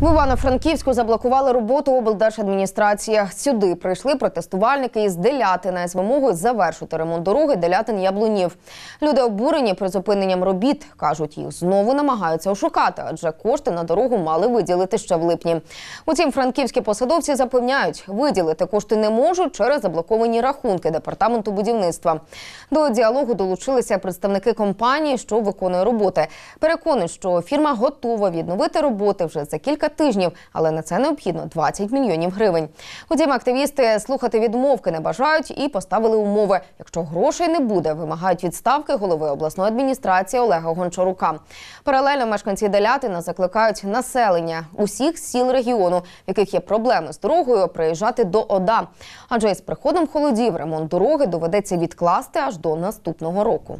В Івано-Франківську заблокували роботу облдержадміністрації. Сюди прийшли протестувальники із Делятина з вимогою завершити ремонт дороги делятин Яблунів. Люди обурені призупиненням робіт. кажуть, їх знову намагаються ошукати, адже кошти на дорогу мали виділити ще в липні. Утім, франківські посадовці запевняють, виділити кошти не можуть через заблоковані рахунки департаменту будівництва. До діалогу долучилися представники компанії, що виконує роботи. Переконують, що фірма готова відновити роботи вже за кілька тижнів, але на це необхідно 20 мільйонів гривень. Утім, активісти слухати відмовки не бажають і поставили умови. Якщо грошей не буде, вимагають відставки голови обласної адміністрації Олега Гончарука. Паралельно мешканці Далятина закликають населення усіх сіл регіону, в яких є проблеми з дорогою, приїжджати до ОДА. Адже із приходом холодів ремонт дороги доведеться відкласти аж до наступного року.